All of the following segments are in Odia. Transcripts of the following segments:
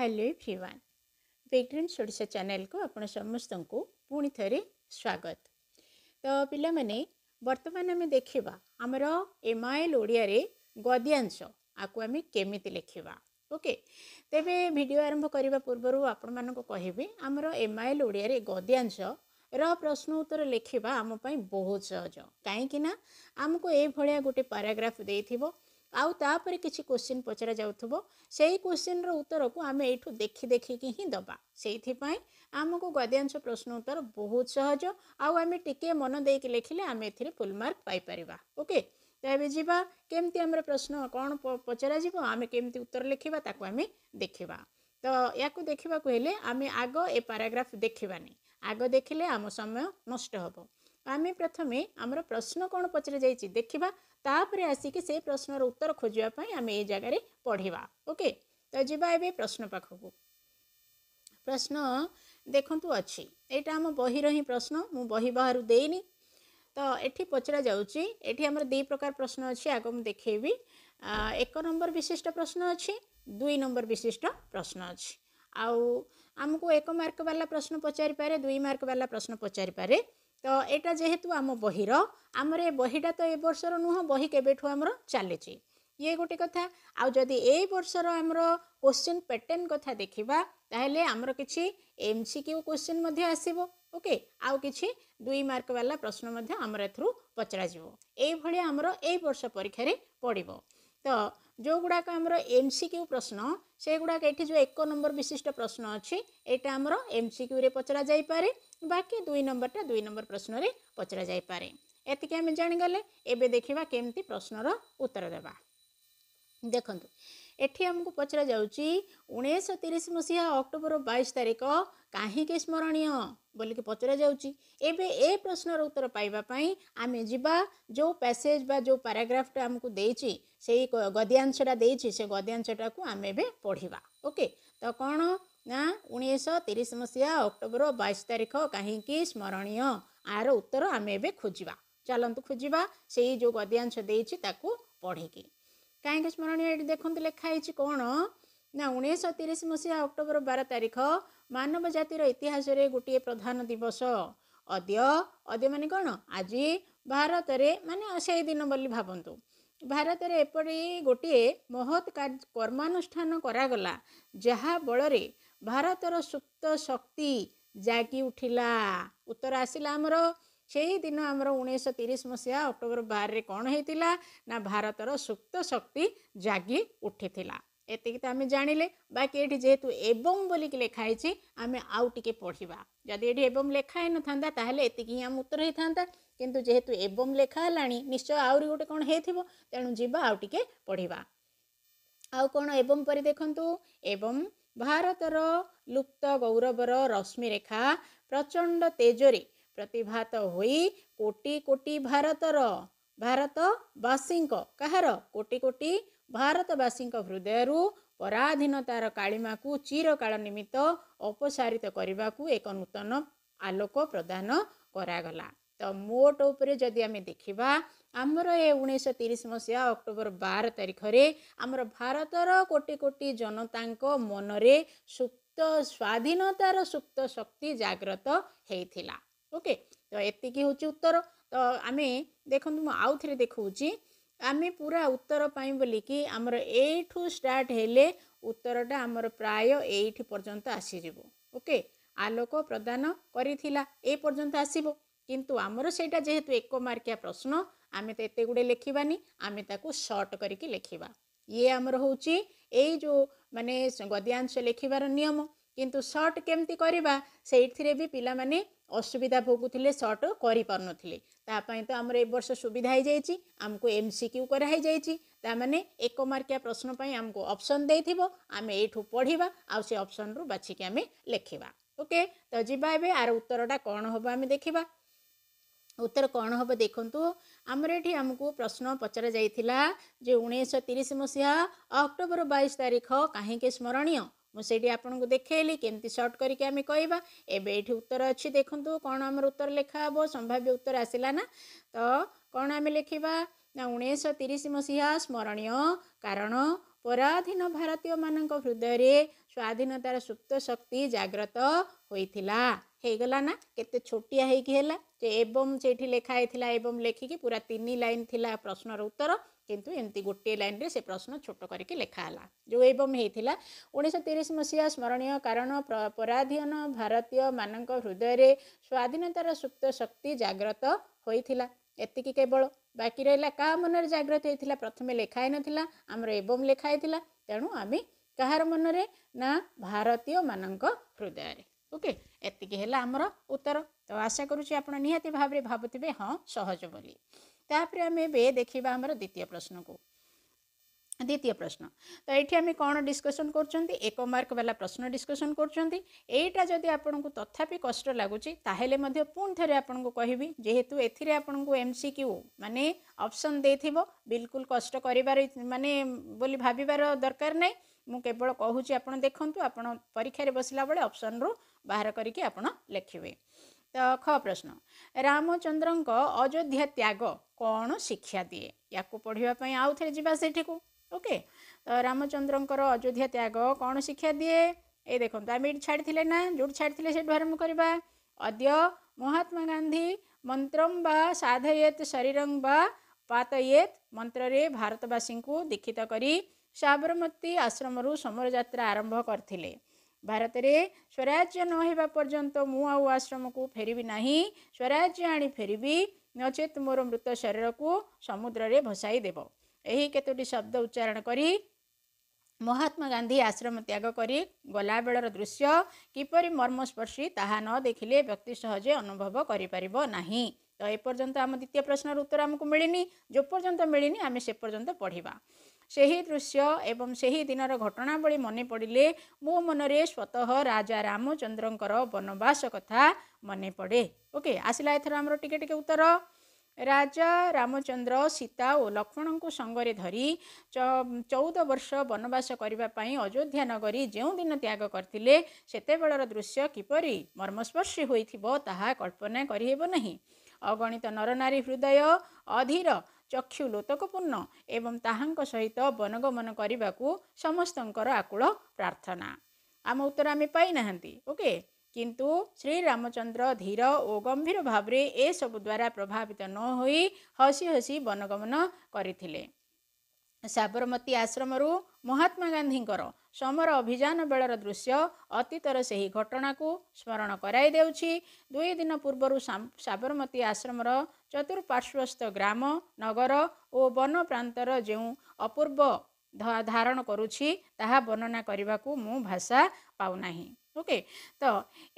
ହ୍ୟାଲୋ ଫ୍ରିୱାନ୍ ବେଗ୍ରେନ୍ସ ଓଡ଼ିଶା ଚ୍ୟାନେଲକୁ ଆପଣ ସମସ୍ତଙ୍କୁ ପୁଣି ଥରେ ସ୍ୱାଗତ ତ ପିଲାମାନେ ବର୍ତ୍ତମାନ ଆମେ ଦେଖିବା ଆମର ଏମଆଇଏଲ୍ ଓଡ଼ିଆରେ ଗଦ୍ୟାଂଶ ଆକୁ ଆମେ କେମିତି ଲେଖିବା ଓକେ ତେବେ ଭିଡ଼ିଓ ଆରମ୍ଭ କରିବା ପୂର୍ବରୁ ଆପଣମାନଙ୍କୁ କହିବି ଆମର ଏମଆଇଏଲ୍ ଓଡ଼ିଆରେ ଗଦ୍ୟାଂଶ ର ପ୍ରଶ୍ନ ଉତ୍ତର ଲେଖିବା ଆମ ପାଇଁ ବହୁତ ସହଜ କାହିଁକିନା ଆମକୁ ଏଇଭଳିଆ ଗୋଟେ ପାରାଗ୍ରାଫ୍ ଦେଇଥିବ ଆଉ ତାପରେ କିଛି କୋଶ୍ଚିନ୍ ପଚରା ଯାଉଥିବ ସେଇ କୋଶ୍ଚିନ୍ର ଉତ୍ତରକୁ ଆମେ ଏଇଠୁ ଦେଖି ଦେଖିକି ହିଁ ଦେବା ସେଇଥିପାଇଁ ଆମକୁ ଗଦ୍ୟାଂଶ ପ୍ରଶ୍ନ ଉତ୍ତର ବହୁତ ସହଜ ଆଉ ଆମେ ଟିକିଏ ମନ ଦେଇକି ଲେଖିଲେ ଆମେ ଏଥିରେ ଫୁଲ୍ ମାର୍କ ପାଇପାରିବା ଓକେ ତ ଏବେ ଯିବା କେମିତି ଆମର ପ୍ରଶ୍ନ କ'ଣ ପଚରାଯିବ ଆମେ କେମିତି ଉତ୍ତର ଲେଖିବା ତାକୁ ଆମେ ଦେଖିବା ତ ୟାକୁ ଦେଖିବାକୁ ହେଲେ ଆମେ ଆଗ ଏ ପାରାଗ୍ରାଫ୍ ଦେଖିବାନି ଆଗ ଦେଖିଲେ ଆମ ସମୟ ନଷ୍ଟ ହେବ ଆମେ ପ୍ରଥମେ ଆମର ପ୍ରଶ୍ନ କ'ଣ ପଚରାଯାଇଛି ଦେଖିବା ତାପରେ ଆସିକି ସେ ପ୍ରଶ୍ନର ଉତ୍ତର ଖୋଜିବା ପାଇଁ ଆମେ ଏ ଜାଗାରେ ପଢ଼ିବା ଓକେ ତ ଯିବା ଏବେ ପ୍ରଶ୍ନ ପାଖକୁ ପ୍ରଶ୍ନ ଦେଖନ୍ତୁ ଅଛି ଏଇଟା ଆମ ବହିର ହିଁ ପ୍ରଶ୍ନ ମୁଁ ବହି ବାହାରୁ ଦେଇନି ତ ଏଠି ପଚରା ଯାଉଛି ଏଠି ଆମର ଦୁଇ ପ୍ରକାର ପ୍ରଶ୍ନ ଅଛି ଆଗ ମୁଁ ଦେଖେଇବି ଏକ ନମ୍ବର ବିଶିଷ୍ଟ ପ୍ରଶ୍ନ ଅଛି ଦୁଇ ନମ୍ବର ବିଶିଷ୍ଟ ପ୍ରଶ୍ନ ଅଛି ଆଉ ଆମକୁ ଏକ ମାର୍କ ବାଲା ପ୍ରଶ୍ନ ପଚାରିପାରେ ଦୁଇ ମାର୍କ ବାଲା ପ୍ରଶ୍ନ ପଚାରିପାରେ ତ ଏଇଟା ଯେହେତୁ ଆମ ବହିର ଆମର ଏ ବହିଟା ତ ଏ ବର୍ଷର ନୁହଁ ବହି କେବେଠୁ ଆମର ଚାଲିଛି ଇଏ ଗୋଟେ କଥା ଆଉ ଯଦି ଏଇ ବର୍ଷର ଆମର କୋଶ୍ଚିନ୍ ପ୍ୟାଟର୍ନ କଥା ଦେଖିବା ତାହେଲେ ଆମର କିଛି ଏମ୍ ସି କ୍ୟୁ କୋଶ୍ଚିନ୍ ମଧ୍ୟ ଆସିବ ଓକେ ଆଉ କିଛି ଦୁଇ ମାର୍କ ବାଲା ପ୍ରଶ୍ନ ମଧ୍ୟ ଆମର ଏଥିରୁ ପଚରାଯିବ ଏଇଭଳିଆ ଆମର ଏଇ ବର୍ଷ ପରୀକ୍ଷାରେ ପଡ଼ିବ ତ ଯେଉଁଗୁଡ଼ାକ ଆମର ଏମ୍ ସି କ୍ୟୁ ପ୍ରଶ୍ନ ସେଗୁଡ଼ାକ ଏଠି ଯେଉଁ ଏକ ନମ୍ବର ବିଶିଷ୍ଟ ପ୍ରଶ୍ନ ଅଛି ଏଇଟା ଆମର ଏମ୍ ସି କ୍ୟୁରେ ପଚରା ଯାଇପାରେ ବାକି ଦୁଇ ନମ୍ବରଟା ଦୁଇ ନମ୍ବର ପ୍ରଶ୍ନରେ ପଚରା ଯାଇପାରେ ଏତିକି ଆମେ ଜାଣିଗଲେ ଏବେ ଦେଖିବା କେମିତି ପ୍ରଶ୍ନର ଉତ୍ତର ଦେବା ଦେଖନ୍ତୁ ଏଠି ଆମକୁ ପଚରାଯାଉଛି ଉଣେଇଶହ ତିରିଶ ମସିହା ଅକ୍ଟୋବର ବାଇଶ ତାରିଖ କାହିଁକି ସ୍ମରଣୀୟ ବୋଲିକି ପଚରାଯାଉଛି ଏବେ ଏ ପ୍ରଶ୍ନର ଉତ୍ତର ପାଇବା ପାଇଁ ଆମେ ଯିବା ଯେଉଁ ପ୍ୟାସେଜ୍ ବା ଯେଉଁ ପାରାଗ୍ରାଫ୍ଟା ଆମକୁ ଦେଇଛି ସେଇ ଗଦ୍ୟାଂଶଟା ଦେଇଛି ସେ ଗଦ୍ୟାଂଶଟାକୁ ଆମେ ଏବେ ପଢ଼ିବା ଓକେ ତ କ'ଣ ନା ଉଣେଇଶହ ତିରିଶ ମସିହା ଅକ୍ଟୋବର ବାଇଶ ତାରିଖ କାହିଁକି ସ୍ମରଣୀୟ ଆର ଉତ୍ତର ଆମେ ଏବେ ଖୋଜିବା ଚାଲନ୍ତୁ ଖୋଜିବା ସେଇ ଯେଉଁ ଗଦ୍ୟାଂଶ ଦେଇଛି ତାକୁ ପଢ଼ିକି କାହିଁକି ସ୍ମରଣୀୟ ଏଠି ଦେଖନ୍ତୁ ଲେଖା ହେଇଛି କ'ଣ ନା ଉଣେଇଶହ ତିରିଶ ମସିହା ଅକ୍ଟୋବର ବାର ତାରିଖ ମାନବ ଜାତିର ଇତିହାସରେ ଗୋଟିଏ ପ୍ରଧାନ ଦିବସ ଅଦ୍ୟ ଅଦ୍ୟ ମାନେ କ'ଣ ଆଜି ଭାରତରେ ମାନେ ସେଇ ଦିନ ବୋଲି ଭାବନ୍ତୁ ଭାରତରେ ଏପରି ଗୋଟିଏ ମହତ୍ କର୍ମାନୁଷ୍ଠାନ କରାଗଲା ଯାହା ବଳରେ ଭାରତର ସୁପ୍ତ ଶକ୍ତି ଜାଗି ଉଠିଲା ଉତ୍ତର ଆସିଲା ଆମର ସେହି ଦିନ ଆମର ଉଣେଇଶହ ତିରିଶ ମସିହା ଅକ୍ଟୋବର ବାରରେ କ'ଣ ହେଇଥିଲା ନା ଭାରତର ସୁପ୍ତ ଶକ୍ତି ଜାଗି ଉଠିଥିଲା ଏତିକି ତ ଆମେ ଜାଣିଲେ ବାକି ଏଠି ଯେହେତୁ ଏବଂ ବୋଲିକି ଲେଖା ହେଇଛି ଆମେ ଆଉ ଟିକେ ପଢ଼ିବା ଯଦି ଏଠି ଏବଂ ଲେଖା ହେଇନଥାନ୍ତା ତାହେଲେ ଏତିକି ହିଁ ଆମ ଉତ୍ତର ହେଇଥାନ୍ତା କିନ୍ତୁ ଯେହେତୁ ଏବଂ ଲେଖା ହେଲାଣି ନିଶ୍ଚୟ ଆହୁରି ଗୋଟେ କ'ଣ ହେଇଥିବ ତେଣୁ ଯିବା ଆଉ ଟିକେ ପଢ଼ିବା ଆଉ କ'ଣ ଏବଂ ପରେ ଦେଖନ୍ତୁ ଏବଂ ଭାରତର ଲୁପ୍ତ ଗୌରବର ରଶ୍ମିରେଖା ପ୍ରଚଣ୍ଡ ତେଜରେ ପ୍ରତିଭାତ ହୋଇ କୋଟି କୋଟି ଭାରତର ଭାରତବାସୀଙ୍କ କାହାର କୋଟି କୋଟି ଭାରତବାସୀଙ୍କ ହୃଦୟରୁ ପରାଧୀନତାର କାଳିମାକୁ ଚିରକାଳ ନିମିତ୍ତ ଅପସାରିତ କରିବାକୁ ଏକ ନୂତନ ଆଲୋକ ପ୍ରଦାନ କରାଗଲା ତ ମୋଟ ଉପରେ ଯଦି ଆମେ ଦେଖିବା ଆମର ଏ ଉଣେଇଶହ ତିରିଶ ମସିହା ଅକ୍ଟୋବର ବାର ତାରିଖରେ ଆମର ଭାରତର କୋଟି କୋଟି ଜନତାଙ୍କ ମନରେ ସୁପ୍ତ ସ୍ୱାଧୀନତାର ସୁପ୍ତ ଶକ୍ତି ଜାଗ୍ରତ ହେଇଥିଲା ଓକେ ତ ଏତିକି ହେଉଛି ଉତ୍ତର ତ ଆମେ ଦେଖନ୍ତୁ ମୁଁ ଆଉ ଥରେ ଦେଖାଉଛି ଆମେ ପୁରା ଉତ୍ତର ପାଇଁ ବୋଲିକି ଆମର ଏଇଠୁ ଷ୍ଟାର୍ଟ ହେଲେ ଉତ୍ତରଟା ଆମର ପ୍ରାୟ ଏଇଠି ପର୍ଯ୍ୟନ୍ତ ଆସିଯିବ ଓକେ ଆଲୋକ ପ୍ରଦାନ କରିଥିଲା ଏ ପର୍ଯ୍ୟନ୍ତ ଆସିବ କିନ୍ତୁ ଆମର ସେଇଟା ଯେହେତୁ ଏକ ମାର୍କିଆ ପ୍ରଶ୍ନ ଆମେ ତ ଏତେ ଗୁଡ଼ିଏ ଲେଖିବାନି ଆମେ ତାକୁ ସର୍ଟ କରିକି ଲେଖିବା ଇଏ ଆମର ହେଉଛି ଏଇ ଯେଉଁ ମାନେ ଗଦ୍ୟାଂଶ ଲେଖିବାର ନିୟମ କିନ୍ତୁ ସର୍ଟ କେମିତି କରିବା ସେଇଥିରେ ବି ପିଲାମାନେ ଅସୁବିଧା ଭୋଗୁଥିଲେ ସର୍ଟ କରିପାରୁନଥିଲେ ତାପାଇଁ ତ ଆମର ଏ ବର୍ଷ ସୁବିଧା ହେଇଯାଇଛି ଆମକୁ ଏମ୍ ସି କ୍ୟୁ କରାହେଇଯାଇଛି ତାମାନେ ଏକ ମାର୍କିଆ ପ୍ରଶ୍ନ ପାଇଁ ଆମକୁ ଅପସନ୍ ଦେଇଥିବ ଆମେ ଏଇଠୁ ପଢ଼ିବା ଆଉ ସେ ଅପସନ୍ରୁ ବାଛିକି ଆମେ ଲେଖିବା ଓକେ ତ ଯିବା ଏବେ ଆର ଉତ୍ତରଟା କ'ଣ ହେବ ଆମେ ଦେଖିବା ଉତ୍ତର କ'ଣ ହେବ ଦେଖନ୍ତୁ ଆମର ଏଠି ଆମକୁ ପ୍ରଶ୍ନ ପଚରାଯାଇଥିଲା ଯେ ଉଣେଇଶହ ତିରିଶ ମସିହା ଅକ୍ଟୋବର ବାଇଶ ତାରିଖ କାହିଁକି ସ୍ମରଣୀୟ ମୁଁ ସେଇଠି ଆପଣଙ୍କୁ ଦେଖାଇଲି କେମିତି ସର୍ଟ କରିକି ଆମେ କହିବା ଏବେ ଏଇଠି ଉତ୍ତର ଅଛି ଦେଖନ୍ତୁ କ'ଣ ଆମର ଉତ୍ତର ଲେଖା ହେବ ସମ୍ଭାବ୍ୟ ଉତ୍ତର ଆସିଲା ନା ତ କ'ଣ ଆମେ ଲେଖିବା ନା ଉଣେଇଶହ ତିରିଶ ମସିହା ସ୍ମରଣୀୟ କାରଣ ପରାଧୀନ ଭାରତୀୟମାନଙ୍କ ହୃଦୟରେ ସ୍ୱାଧୀନତାର ସୁପ୍ତ ଶକ୍ତି ଜାଗ୍ରତ ହୋଇଥିଲା ହେଇଗଲା ନା କେତେ ଛୋଟିଆ ହେଇକି ହେଲା ଯେ ଏବଂ ସେଇଠି ଲେଖା ହେଇଥିଲା ଏବଂ ଲେଖିକି ପୁରା ତିନି ଲାଇନ୍ ଥିଲା ପ୍ରଶ୍ନର ଉତ୍ତର କିନ୍ତୁ ଏମିତି ଗୋଟିଏ ଲାଇନ୍ରେ ସେ ପ୍ରଶ୍ନ ଛୋଟ କରିକି ଲେଖାହେଲା ଯେଉଁ ଏବଂ ହେଇଥିଲା ଉଣେଇଶହ ତିରିଶ ମସିହା ସ୍ମରଣୀୟ କାରଣ ପରାଧୀନ ଭାରତୀୟମାନଙ୍କ ହୃଦୟରେ ସ୍ୱାଧୀନତାର ସୁପ୍ତ ଶକ୍ତି ଜାଗ୍ରତ ହୋଇଥିଲା ଏତିକି କେବଳ ବାକି ରହିଲା କାହା ମନରେ ଜାଗ୍ରତ ହେଇଥିଲା ପ୍ରଥମେ ଲେଖା ହେଇନଥିଲା ଆମର ଏବଂ ଲେଖା ହେଇଥିଲା ତେଣୁ ଆମେ କାହାର ମନରେ ନା ଭାରତୀୟମାନଙ୍କ ହୃଦୟରେ ଓକେ ଏତିକି ହେଲା ଆମର ଉତ୍ତର ତ ଆଶା କରୁଛି ଆପଣ ନିହାତି ଭାବରେ ଭାବୁଥିବେ ହଁ ସହଜ ବୋଲି ତାପରେ ଆମେ ଏବେ ଦେଖିବା ଆମର ଦ୍ୱିତୀୟ ପ୍ରଶ୍ନକୁ ଦ୍ୱିତୀୟ ପ୍ରଶ୍ନ ତ ଏଠି ଆମେ କ'ଣ ଡିସ୍କସନ୍ କରୁଛନ୍ତି ଏକ ମାର୍କବାଲା ପ୍ରଶ୍ନ ଡିସ୍କସନ୍ କରୁଛନ୍ତି ଏଇଟା ଯଦି ଆପଣଙ୍କୁ ତଥାପି କଷ୍ଟ ଲାଗୁଛି ତାହେଲେ ମଧ୍ୟ ପୁଣି ଥରେ ଆପଣଙ୍କୁ କହିବି ଯେହେତୁ ଏଥିରେ ଆପଣଙ୍କୁ ଏମ୍ ସି କ୍ୟୁ ମାନେ ଅପସନ୍ ଦେଇଥିବ ବିଲକୁଲ କଷ୍ଟ କରିବାର ମାନେ ବୋଲି ଭାବିବାର ଦରକାର ନାହିଁ ମୁଁ କେବଳ କହୁଛି ଆପଣ ଦେଖନ୍ତୁ ଆପଣ ପରୀକ୍ଷାରେ ବସିଲା ବେଳେ ଅପସନ୍ରୁ ବାହାର କରିକି ଆପଣ ଲେଖିବେ ଖ ପ୍ରଶ୍ନ ରାମଚନ୍ଦ୍ରଙ୍କ ଅଯୋଧ୍ୟା ତ୍ୟାଗ କ'ଣ ଶିକ୍ଷା ଦିଏ ୟାକୁ ପଢ଼ିବା ପାଇଁ ଆଉ ଥରେ ଯିବା ସେଠିକୁ ଓକେ ତ ରାମଚନ୍ଦ୍ରଙ୍କର ଅଯୋଧ୍ୟା ତ୍ୟାଗ କ'ଣ ଶିକ୍ଷା ଦିଏ ଏଇ ଦେଖନ୍ତୁ ଆମେ ଏଇଠି ଛାଡ଼ିଥିଲେ ନା ଯେଉଁଠି ଛାଡ଼ିଥିଲେ ସେଇଠୁ ଆରମ୍ଭ କରିବା ଅଦ୍ୟ ମହାତ୍ମା ଗାନ୍ଧୀ ମନ୍ତ୍ରମ୍ ବା ସାଧୟତ୍ ଶରୀରଂ ବା ପାତୟତ୍ ମନ୍ତ୍ରରେ ଭାରତବାସୀଙ୍କୁ ଦୀକ୍ଷିତ କରି ସାବରମତୀ ଆଶ୍ରମରୁ ସମରଯାତ୍ରା ଆରମ୍ଭ କରିଥିଲେ ଭାରତରେ ସ୍ୱରାଜ୍ୟ ନ ହେବା ପର୍ଯ୍ୟନ୍ତ ମୁଁ ଆଉ ଆଶ୍ରମକୁ ଫେରିବି ନାହିଁ ସ୍ୱରାଜ୍ୟ ଆଣି ଫେରିବି ନଚେତ୍ ମୋର ମୃତ ଶରୀରକୁ ସମୁଦ୍ରରେ ଭସାଇ ଦେବ ଏହି କେତୋଟି ଶବ୍ଦ ଉଚ୍ଚାରଣ କରି ମହାତ୍ମା ଗାନ୍ଧୀ ଆଶ୍ରମ ତ୍ୟାଗ କରି ଗଲାବେଳର ଦୃଶ୍ୟ କିପରି ମର୍ମସ୍ପର୍ଶୀ ତାହା ନ ଦେଖିଲେ ବ୍ୟକ୍ତି ସହଜେ ଅନୁଭବ କରିପାରିବ ନାହିଁ ତ ଏପର୍ଯ୍ୟନ୍ତ ଆମ ଦ୍ୱିତୀୟ ପ୍ରଶ୍ନର ଉତ୍ତର ଆମକୁ ମିଳିନି ଯେପର୍ଯ୍ୟନ୍ତ ମିଳିନି ଆମେ ସେପର୍ଯ୍ୟନ୍ତ ପଢ଼ିବା ସେହି ଦୃଶ୍ୟ ଏବଂ ସେହି ଦିନର ଘଟଣାବଳୀ ମନେ ପଡ଼ିଲେ ମୋ ମନରେ ସ୍ୱତଃ ରାଜା ରାମଚନ୍ଦ୍ରଙ୍କର ବନବାସ କଥା ମନେ ପଡ଼େ ଓକେ ଆସିଲା ଏଥର ଆମର ଟିକେ ଟିକେ ଉତ୍ତର ରାଜା ରାମଚନ୍ଦ୍ର ସୀତା ଓ ଲକ୍ଷ୍ମଣଙ୍କୁ ସଙ୍ଗରେ ଧରି ଚଉଦ ବର୍ଷ ବନବାସ କରିବା ପାଇଁ ଅଯୋଧ୍ୟା ନଗରୀ ଯେଉଁଦିନ ତ୍ୟାଗ କରିଥିଲେ ସେତେବେଳର ଦୃଶ୍ୟ କିପରି ମର୍ମସ୍ପର୍ଶୀ ହୋଇଥିବ ତାହା କଳ୍ପନା କରିହେବ ନାହିଁ ଅଗଣିତ ନରନାରୀ ହୃଦୟ ଅଧୀର ଚକ୍ଷୁ ଲୋତକପୂର୍ଣ୍ଣ ଏବଂ ତାହାଙ୍କ ସହିତ ବନଗମନ କରିବାକୁ ସମସ୍ତଙ୍କର ଆକୁଳ ପ୍ରାର୍ଥନା ଆମ ଉତ୍ତର ଆମେ ପାଇନାହାନ୍ତି ଓକେ କିନ୍ତୁ ଶ୍ରୀରାମଚନ୍ଦ୍ର ଧୀର ଓ ଗମ୍ଭୀର ଭାବରେ ଏସବୁ ଦ୍ୱାରା ପ୍ରଭାବିତ ନ ହୋଇ ହସି ହସି ବନଗମନ କରିଥିଲେ ସାବରମତୀ ଆଶ୍ରମରୁ ମହାତ୍ମା ଗାନ୍ଧୀଙ୍କର ସମର ଅଭିଯାନ ବେଳର ଦୃଶ୍ୟ ଅତୀତର ସେହି ଘଟଣାକୁ ସ୍ମରଣ କରାଇ ଦେଉଛି ଦୁଇ ଦିନ ପୂର୍ବରୁ ସାବରମତୀ ଆଶ୍ରମର ଚତୁଃପାର୍ଶ୍ୱସ୍ଥ ଗ୍ରାମ ନଗର ଓ ବନ ପ୍ରାନ୍ତର ଯେଉଁ ଅପୂର୍ବ ଧାରଣ କରୁଛି ତାହା ବର୍ଣ୍ଣନା କରିବାକୁ ମୁଁ ଭାଷା ପାଉନାହିଁ ଓକେ ତ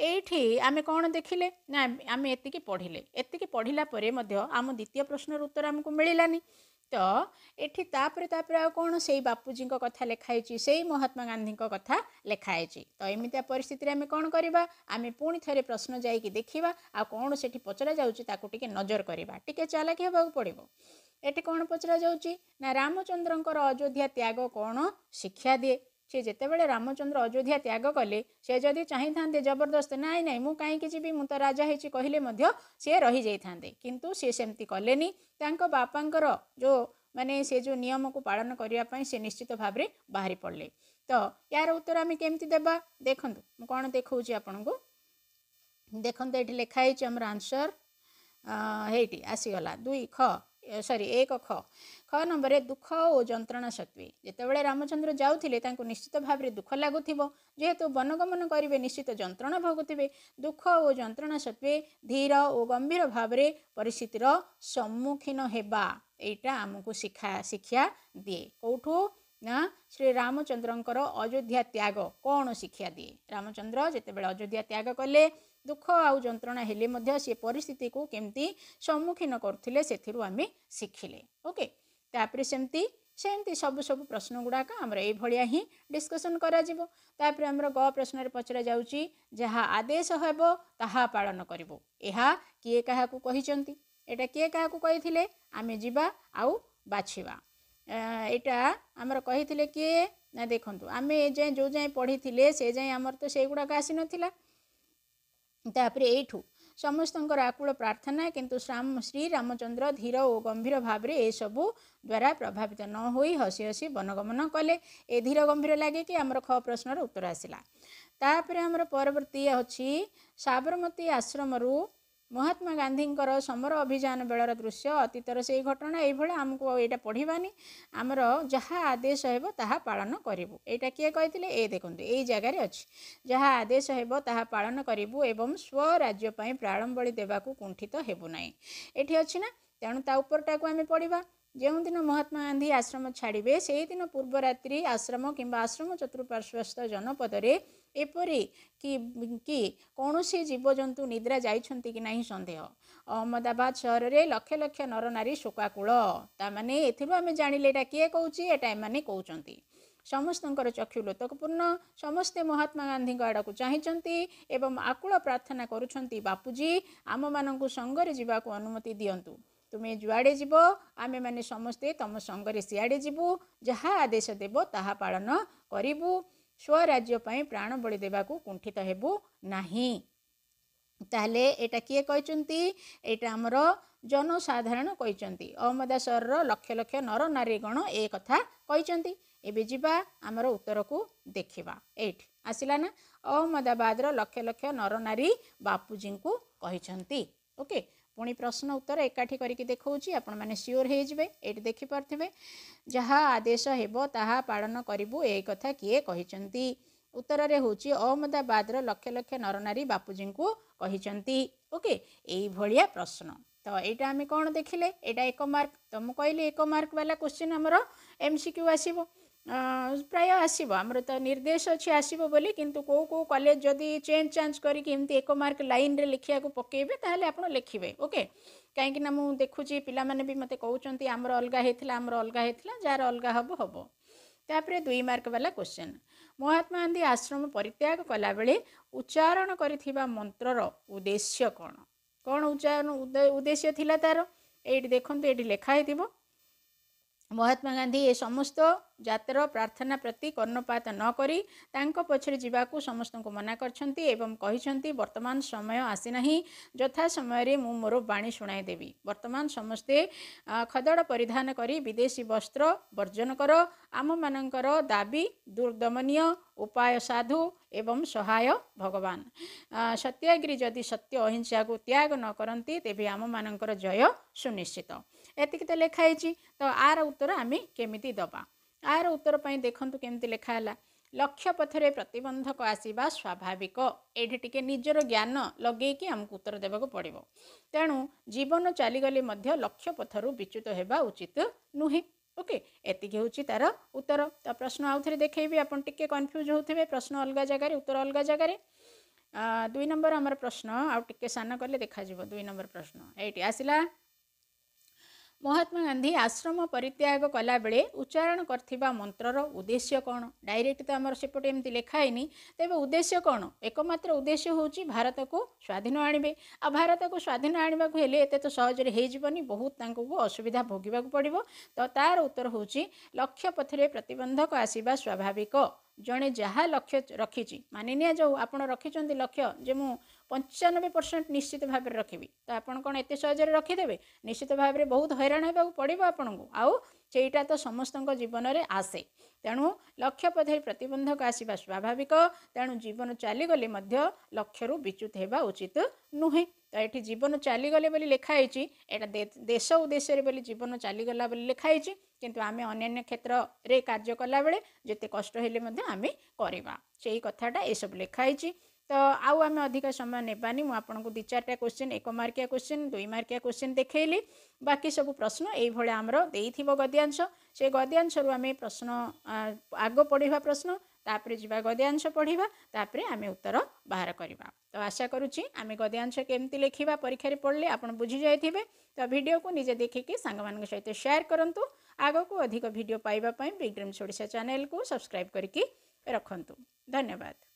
ଏଇଠି ଆମେ କ'ଣ ଦେଖିଲେ ନା ଆମେ ଏତିକି ପଢ଼ିଲେ ଏତିକି ପଢ଼ିଲା ପରେ ମଧ୍ୟ ଆମ ଦ୍ୱିତୀୟ ପ୍ରଶ୍ନର ଉତ୍ତର ଆମକୁ ମିଳିଲାନି ସହିତ ଏଠି ତାପରେ ତାପରେ ଆଉ କ'ଣ ସେଇ ବାପୁଜୀଙ୍କ କଥା ଲେଖା ହେଇଛି ସେଇ ମହାତ୍ମା ଗାନ୍ଧୀଙ୍କ କଥା ଲେଖା ହେଇଛି ତ ଏମିତିଆ ପରିସ୍ଥିତିରେ ଆମେ କ'ଣ କରିବା ଆମେ ପୁଣି ଥରେ ପ୍ରଶ୍ନ ଯାଇକି ଦେଖିବା ଆଉ କ'ଣ ସେଠି ପଚରା ଯାଉଛି ତାକୁ ଟିକେ ନଜର କରିବା ଟିକେ ଚାଲାକି ହେବାକୁ ପଡ଼ିବ ଏଠି କ'ଣ ପଚରାଯାଉଛି ନା ରାମଚନ୍ଦ୍ରଙ୍କର ଅଯୋଧ୍ୟା ତ୍ୟାଗ କ'ଣ ଶିକ୍ଷା ଦିଏ से जितेबाला रामचंद्र अयोध्या त्याग कले से जदि चाह था जबरदस्त नाई ना मुझ कहीं जी मु राजा होली सी रही जाते सी सेमती कले बापा जो मानने से जो नियम को पालन करने से निश्चित भाव बाहरी पड़े तो यार उत्तर आम कमी देवा देखु मुझे देखा आपन को देखते ये लिखाही आंसर हेटी आसीगला दुई ख ସରି ଏକ ଖ ଖ ନମ୍ବରରେ ଦୁଃଖ ଓ ଯନ୍ତ୍ରଣା ସତ୍ତ୍ୱେ ଯେତେବେଳେ ରାମଚନ୍ଦ୍ର ଯାଉଥିଲେ ତାଙ୍କୁ ନିଶ୍ଚିତ ଭାବରେ ଦୁଃଖ ଲାଗୁଥିବ ଯେହେତୁ ବନଗମନ କରିବେ ନିଶ୍ଚିତ ଯନ୍ତ୍ରଣା ଭୋଗୁଥିବେ ଦୁଃଖ ଓ ଯନ୍ତ୍ରଣା ସତ୍ତ୍ୱେ ଧୀର ଓ ଗମ୍ଭୀର ଭାବରେ ପରିସ୍ଥିତିର ସମ୍ମୁଖୀନ ହେବା ଏଇଟା ଆମକୁ ଶିକ୍ଷା ଶିକ୍ଷା ଦିଏ କେଉଁଠୁ ନା ଶ୍ରୀ ରାମଚନ୍ଦ୍ରଙ୍କର ଅଯୋଧ୍ୟା ତ୍ୟାଗ କ'ଣ ଶିକ୍ଷା ଦିଏ ରାମଚନ୍ଦ୍ର ଯେତେବେଳେ ଅଯୋଧ୍ୟା ତ୍ୟାଗ କଲେ ଦୁଃଖ ଆଉ ଯନ୍ତ୍ରଣା ହେଲେ ମଧ୍ୟ ସେ ପରିସ୍ଥିତିକୁ କେମିତି ସମ୍ମୁଖୀନ କରୁଥିଲେ ସେଥିରୁ ଆମେ ଶିଖିଲେ ଓକେ ତାପରେ ସେମିତି ସେମିତି ସବୁ ସବୁ ପ୍ରଶ୍ନ ଗୁଡ଼ାକ ଆମର ଏଇଭଳିଆ ହିଁ ଡିସ୍କସନ୍ କରାଯିବ ତାପରେ ଆମର ଗ ପ୍ରଶ୍ନରେ ପଚରାଯାଉଛି ଯାହା ଆଦେଶ ହେବ ତାହା ପାଳନ କରିବୁ ଏହା କିଏ କାହାକୁ କହିଛନ୍ତି ଏଇଟା କିଏ କାହାକୁ କହିଥିଲେ ଆମେ ଯିବା ଆଉ ବାଛିବା ଏଇଟା ଆମର କହିଥିଲେ କିଏ ନା ଦେଖନ୍ତୁ ଆମେ ଯାଏଁ ଯେଉଁ ଯାଏଁ ପଢ଼ିଥିଲେ ସେ ଯାଏଁ ଆମର ତ ସେଇଗୁଡ଼ାକ ଆସିନଥିଲା ତାପରେ ଏଇଠୁ ସମସ୍ତଙ୍କର ଆକୁଳ ପ୍ରାର୍ଥନା କିନ୍ତୁ ଶ୍ରୀରାମଚନ୍ଦ୍ର ଧୀର ଓ ଗମ୍ଭୀର ଭାବରେ ଏସବୁ ଦ୍ୱାରା ପ୍ରଭାବିତ ନ ହୋଇ ହସି ହସି ବନଗମନ କଲେ ଏ ଧୀର ଗମ୍ଭୀର ଲାଗେ କି ଆମର ଖ ପ୍ରଶ୍ନର ଉତ୍ତର ଆସିଲା ତାପରେ ଆମର ପରବର୍ତ୍ତୀ ଅଛି ସାବରମତୀ ଆଶ୍ରମରୁ ମହାତ୍ମା ଗାନ୍ଧୀଙ୍କର ସମର ଅଭିଯାନ ବେଳର ଦୃଶ୍ୟ ଅତୀତର ସେଇ ଘଟଣା ଏଇଭଳି ଆମକୁ ଏଇଟା ପଢ଼ିବାନି ଆମର ଯାହା ଆଦେଶ ହେବ ତାହା ପାଳନ କରିବୁ ଏଇଟା କିଏ କହିଥିଲେ ଏ ଦେଖନ୍ତୁ ଏଇ ଜାଗାରେ ଅଛି ଯାହା ଆଦେଶ ହେବ ତାହା ପାଳନ କରିବୁ ଏବଂ ସ୍ୱ ରାଜ୍ୟ ପାଇଁ ପ୍ରାଳମ୍ବଳି ଦେବାକୁ କୁଣ୍ଠିତ ହେବୁ ନାହିଁ ଏଠି ଅଛି ନା ତେଣୁ ତା ଉପରଟାକୁ ଆମେ ପଢ଼ିବା ଯେଉଁଦିନ ମହାତ୍ମା ଗାନ୍ଧୀ ଆଶ୍ରମ ଛାଡ଼ିବେ ସେହିଦିନ ପୂର୍ବ ରାତ୍ରି ଆଶ୍ରମ କିମ୍ବା ଆଶ୍ରମ ଚତୁଃପାର୍ଶ୍ୱସ୍ଥ ଜନପଦରେ ଏପରି କି କି କୌଣସି ଜୀବଜନ୍ତୁ ନିଦ୍ରା ଯାଇଛନ୍ତି କି ନାହିଁ ସନ୍ଦେହ ଅହମ୍ମଦାବାଦ ସହରରେ ଲକ୍ଷ ଲକ୍ଷ ନରନାରୀ ଶୋକାକୁଳ ତାମାନେ ଏଥିରୁ ଆମେ ଜାଣିଲେ ଏଇଟା କିଏ କହୁଛି ଏଇଟା ଏମାନେ କହୁଛନ୍ତି ସମସ୍ତଙ୍କର ଚକ୍ଷୁ ଲୋତକପୂର୍ଣ୍ଣ ସମସ୍ତେ ମହାତ୍ମା ଗାନ୍ଧୀଙ୍କ ଆଡ଼କୁ ଚାହିଁଛନ୍ତି ଏବଂ ଆକୁଳ ପ୍ରାର୍ଥନା କରୁଛନ୍ତି ବାପୁଜୀ ଆମମାନଙ୍କୁ ସଙ୍ଗରେ ଯିବାକୁ ଅନୁମତି ଦିଅନ୍ତୁ ତୁମେ ଯୁଆଡ଼େ ଯିବ ଆମେମାନେ ସମସ୍ତେ ତୁମ ସଙ୍ଗରେ ସିଆଡ଼େ ଯିବୁ ଯାହା ଆଦେଶ ଦେବ ତାହା ପାଳନ କରିବୁ ଛୁଆ ରାଜ୍ୟ ପାଇଁ ପ୍ରାଣବଳି ଦେବାକୁ କୁଣ୍ଠିତ ହେବୁ ନାହିଁ ତାହେଲେ ଏଇଟା କିଏ କହିଛନ୍ତି ଏଇଟା ଆମର ଜନସାଧାରଣ କହିଛନ୍ତି ଅହମ୍ମଦାସରର ଲକ୍ଷ ଲକ୍ଷ ନର ଗଣ ଏ କଥା କହିଛନ୍ତି ଏବେ ଯିବା ଆମର ଉତ୍ତରକୁ ଦେଖିବା ଏଇଠି ଆସିଲା ନା ଅହମ୍ମଦାବାଦର ଲକ୍ଷ ଲକ୍ଷ ନର ନାରୀ ବାପୁଜୀଙ୍କୁ କହିଛନ୍ତି ଓକେ ପୁଣି ପ୍ରଶ୍ନ ଉତ୍ତର ଏକାଠି କରିକି ଦେଖାଉଛି ଆପଣମାନେ ସିଓର ହେଇଯିବେ ଏଇଠି ଦେଖିପାରୁଥିବେ ଯାହା ଆଦେଶ ହେବ ତାହା ପାଳନ କରିବୁ ଏ କଥା କିଏ କହିଛନ୍ତି ଉତ୍ତରରେ ହେଉଛି ଅହମ୍ମଦାବାଦର ଲକ୍ଷ ଲକ୍ଷ ନରନାରୀ ବାପୁଜୀଙ୍କୁ କହିଛନ୍ତି ଓକେ ଏଇଭଳିଆ ପ୍ରଶ୍ନ ତ ଏଇଟା ଆମେ କ'ଣ ଦେଖିଲେ ଏଇଟା ଏକ ମାର୍କ ତ ମୁଁ କହିଲି ଏକ ମାର୍କ ବାଲା କ୍ୱେଶ୍ଚିନ୍ ଆମର ଏମ୍ ସି କ୍ୟୁ ଆସିବ ପ୍ରାୟ ଆସିବ ଆମର ତ ନିର୍ଦ୍ଦେଶ ଅଛି ଆସିବ ବୋଲି କିନ୍ତୁ କେଉଁ କେଉଁ କଲେଜ ଯଦି ଚେଞ୍ଜ ଚାଞ୍ଜ କରିକି ଏମିତି ଏକ ମାର୍କ ଲାଇନ୍ରେ ଲେଖିବାକୁ ପକାଇବେ ତାହେଲେ ଆପଣ ଲେଖିବେ ଓକେ କାହିଁକିନା ମୁଁ ଦେଖୁଛି ପିଲାମାନେ ବି ମୋତେ କହୁଛନ୍ତି ଆମର ଅଲଗା ହେଇଥିଲା ଆମର ଅଲଗା ହେଇଥିଲା ଯାହାର ଅଲଗା ହେବ ହେବ ତାପରେ ଦୁଇ ମାର୍କ ବାଲା କ୍ୱେଶ୍ଚନ୍ ମହାତ୍ମା ଗାନ୍ଧୀ ଆଶ୍ରମ ପରିତ୍ୟାଗ କଲାବେଳେ ଉଚ୍ଚାରଣ କରିଥିବା ମନ୍ତ୍ରର ଉଦ୍ଦେଶ୍ୟ କ'ଣ କ'ଣ ଉଚ୍ଚାରଣ ଉଦ୍ଦେଶ୍ୟ ଥିଲା ତା'ର ଏଇଠି ଦେଖନ୍ତୁ ଏଇଠି ଲେଖା ହେଇଥିବ ମହାତ୍ମା ଗାନ୍ଧୀ ଏ ସମସ୍ତ ଜାତିର ପ୍ରାର୍ଥନା ପ୍ରତି କର୍ଣ୍ଣପାତ ନକରି ତାଙ୍କ ପଛରେ ଯିବାକୁ ସମସ୍ତଙ୍କୁ ମନା କରିଛନ୍ତି ଏବଂ କହିଛନ୍ତି ବର୍ତ୍ତମାନ ସମୟ ଆସିନାହିଁ ଯଥା ସମୟରେ ମୁଁ ମୋର ବାଣୀ ଶୁଣାଇଦେବି ବର୍ତ୍ତମାନ ସମସ୍ତେ ଖଦଡ଼ ପରିଧାନ କରି ବିଦେଶୀ ବସ୍ତ୍ର ବର୍ଜନ କର ଆମମାନଙ୍କର ଦାବି ଦୁର୍ଦମନୀୟ ଉପାୟ ସାଧୁ ଏବଂ ସହାୟ ଭଗବାନ ସତ୍ୟାଗିରି ଯଦି ସତ୍ୟ ଅହିଂସାକୁ ତ୍ୟାଗ ନ କରନ୍ତି ତେବେ ଆମମାନଙ୍କର ଜୟ ସୁନିଶ୍ଚିତ ଏତିକି ତ ଲେଖା ହେଇଛି ତ ଆର ଉତ୍ତର ଆମେ କେମିତି ଦେବା ଆର ଉତ୍ତର ପାଇଁ ଦେଖନ୍ତୁ କେମିତି ଲେଖା ହେଲା ଲକ୍ଷ୍ୟ ପଥରେ ପ୍ରତିବନ୍ଧକ ଆସିବା ସ୍ୱାଭାବିକ ଏଇଠି ଟିକେ ନିଜର ଜ୍ଞାନ ଲଗେଇକି ଆମକୁ ଉତ୍ତର ଦେବାକୁ ପଡ଼ିବ ତେଣୁ ଜୀବନ ଚାଲିଗଲେ ମଧ୍ୟ ଲକ୍ଷ୍ୟ ପଥରୁ ବିଚ୍ୟୁତ ହେବା ଉଚିତ ନୁହେଁ ଓକେ ଏତିକି ହେଉଛି ତା'ର ଉତ୍ତର ତ ପ୍ରଶ୍ନ ଆଉଥରେ ଦେଖେଇବି ଆପଣ ଟିକେ କନଫ୍ୟୁଜ୍ ହେଉଥିବେ ପ୍ରଶ୍ନ ଅଲଗା ଜାଗାରେ ଉତ୍ତର ଅଲଗା ଜାଗାରେ ଦୁଇ ନମ୍ବର ଆମର ପ୍ରଶ୍ନ ଆଉ ଟିକେ ସାନ କଲେ ଦେଖାଯିବ ଦୁଇ ନମ୍ବର ପ୍ରଶ୍ନ ଏଇଠି ଆସିଲା ମହାତ୍ମା ଗାନ୍ଧୀ ଆଶ୍ରମ ପରିତ୍ୟାଗ କଲାବେଳେ ଉଚ୍ଚାରଣ କରିଥିବା ମନ୍ତ୍ରର ଉଦ୍ଦେଶ୍ୟ କ'ଣ ଡାଇରେକ୍ଟ ତ ଆମର ସେପଟେ ଏମିତି ଲେଖା ହେଇନି ତେବେ ଉଦ୍ଦେଶ୍ୟ କ'ଣ ଏକମାତ୍ର ଉଦ୍ଦେଶ୍ୟ ହେଉଛି ଭାରତକୁ ସ୍ୱାଧୀନ ଆଣିବେ ଆଉ ଭାରତକୁ ସ୍ୱାଧୀନ ଆଣିବାକୁ ହେଲେ ଏତେ ତ ସହଜରେ ହେଇଯିବନି ବହୁତ ତାଙ୍କୁ ଅସୁବିଧା ଭୋଗିବାକୁ ପଡ଼ିବ ତ ତାର ଉତ୍ତର ହେଉଛି ଲକ୍ଷ୍ୟ ପଥରେ ପ୍ରତିବନ୍ଧକ ଆସିବା ସ୍ୱାଭାବିକ ଜଣେ ଯାହା ଲକ୍ଷ୍ୟ ରଖିଛି ମାନି ନିଆଯାଉ ଆପଣ ରଖିଛନ୍ତି ଲକ୍ଷ୍ୟ ଯେ ମୁଁ ପଞ୍ଚାନବେ ପରସେଣ୍ଟ ନିଶ୍ଚିତ ଭାବରେ ରଖିବି ତ ଆପଣ କ'ଣ ଏତେ ସହଜରେ ରଖିଦେବେ ନିଶ୍ଚିତ ଭାବରେ ବହୁତ ହଇରାଣ ହେବାକୁ ପଡ଼ିବ ଆପଣଙ୍କୁ ଆଉ ସେଇଟା ତ ସମସ୍ତଙ୍କ ଜୀବନରେ ଆସେ ତେଣୁ ଲକ୍ଷ୍ୟ ପଥରେ ପ୍ରତିବନ୍ଧକ ଆସିବା ସ୍ୱାଭାବିକ ତେଣୁ ଜୀବନ ଚାଲିଗଲେ ମଧ୍ୟ ଲକ୍ଷ୍ୟରୁ ବିଚ୍ୟୁତ ହେବା ଉଚିତ ନୁହେଁ ତ ଏଠି ଜୀବନ ଚାଲିଗଲେ ବୋଲି ଲେଖା ହେଇଛି ଏଇଟା ଦେଶ ଉଦ୍ଦେଶ୍ୟରେ ବୋଲି ଜୀବନ ଚାଲିଗଲା ବୋଲି ଲେଖା ହେଇଛି କିନ୍ତୁ ଆମେ ଅନ୍ୟାନ୍ୟ କ୍ଷେତ୍ରରେ କାର୍ଯ୍ୟ କଲାବେଳେ ଯେତେ କଷ୍ଟ ହେଲେ ମଧ୍ୟ ଆମେ କରିବା ସେଇ କଥାଟା ଏସବୁ ଲେଖା ହେଇଛି ତ ଆଉ ଆମେ ଅଧିକା ସମୟ ନେବାନି ମୁଁ ଆପଣଙ୍କୁ ଦୁଇ ଚାରିଟା କୋଶ୍ଚିନ୍ ଏକ ମାର୍କିଆ କୋଶ୍ଚିନ୍ ଦୁଇ ମାର୍କିଆ କୋଶ୍ଚିନ୍ ଦେଖେଇଲି ବାକି ସବୁ ପ୍ରଶ୍ନ ଏଇଭଳିଆ ଆମର ଦେଇଥିବ ଗଦ୍ୟାଂଶ ସେ ଗଦ୍ୟାଂଶରୁ ଆମେ ପ୍ରଶ୍ନ ଆଗ ପଢ଼ିବା ପ୍ରଶ୍ନ ତାପରେ ଯିବା ଗଦ୍ୟାଂଶ ପଢ଼ିବା ତାପରେ ଆମେ ଉତ୍ତର ବାହାର କରିବା ତ ଆଶା କରୁଛି ଆମେ ଗଦ୍ୟାଂଶ କେମିତି ଲେଖିବା ପରୀକ୍ଷାରେ ପଢ଼ିଲେ ଆପଣ ବୁଝିଯାଇଥିବେ ତ ଭିଡ଼ିଓକୁ ନିଜେ ଦେଖିକି ସାଙ୍ଗମାନଙ୍କ ସହିତ ସେୟାର କରନ୍ତୁ ଆଗକୁ ଅଧିକ ଭିଡ଼ିଓ ପାଇବା ପାଇଁ ବିଗ୍ରେମ୍ସ ଓଡ଼ିଶା ଚ୍ୟାନେଲକୁ ସବସ୍କ୍ରାଇବ୍ କରିକି ରଖନ୍ତୁ ଧନ୍ୟବାଦ